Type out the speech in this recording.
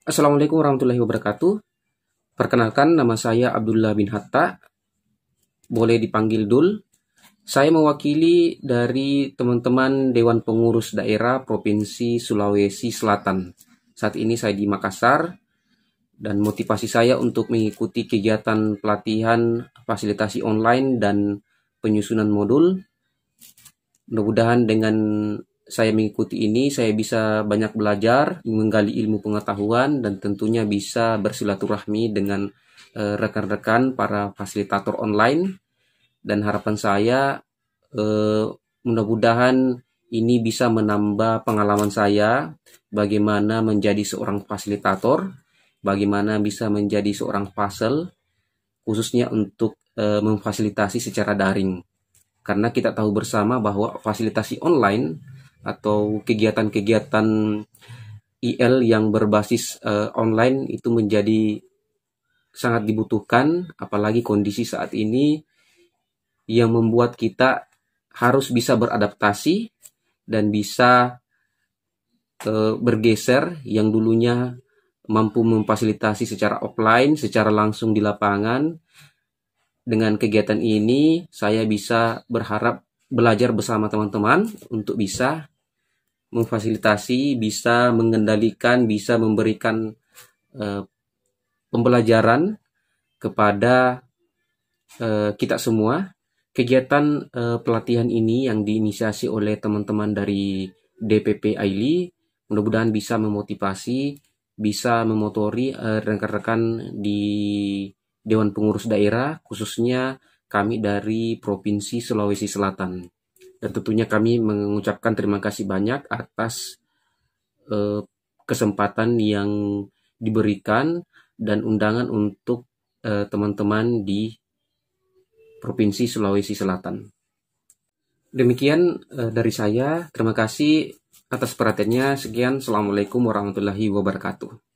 Assalamualaikum warahmatullahi wabarakatuh. Perkenalkan nama saya Abdullah bin Hatta. Boleh dipanggil Dul. Saya mewakili dari teman-teman Dewan Pengurus Daerah Provinsi Sulawesi Selatan. Saat ini saya di Makassar dan motivasi saya untuk mengikuti kegiatan pelatihan fasilitasi online dan penyusunan modul. Mudah-mudahan dengan saya mengikuti ini, saya bisa banyak belajar, menggali ilmu pengetahuan, dan tentunya bisa bersilaturahmi dengan eh, rekan-rekan para fasilitator online. Dan harapan saya, uh, mudah-mudahan ini bisa menambah pengalaman saya bagaimana menjadi seorang fasilitator, bagaimana bisa menjadi seorang puzzle, khususnya untuk e, memfasilitasi secara daring. Karena kita tahu bersama bahwa fasilitasi online atau kegiatan-kegiatan IL yang berbasis uh, online itu menjadi sangat dibutuhkan apalagi kondisi saat ini yang membuat kita harus bisa beradaptasi dan bisa uh, bergeser yang dulunya mampu memfasilitasi secara offline, secara langsung di lapangan. Dengan kegiatan ini, saya bisa berharap belajar bersama teman-teman untuk bisa memfasilitasi, bisa mengendalikan, bisa memberikan eh, pembelajaran kepada eh, kita semua. Kegiatan eh, pelatihan ini yang diinisiasi oleh teman-teman dari DPP Aili mudah-mudahan bisa memotivasi, bisa memotori eh, rekan-rekan di Dewan Pengurus Daerah, khususnya kami dari Provinsi Sulawesi Selatan. Dan tentunya kami mengucapkan terima kasih banyak atas eh, kesempatan yang diberikan dan undangan untuk teman eh, teman-teman di Provinsi Sulawesi Selatan. Demikian eh, dari saya, terima kasih atas perhatiannya. Sekian, Assalamualaikum warahmatullahi wabarakatuh.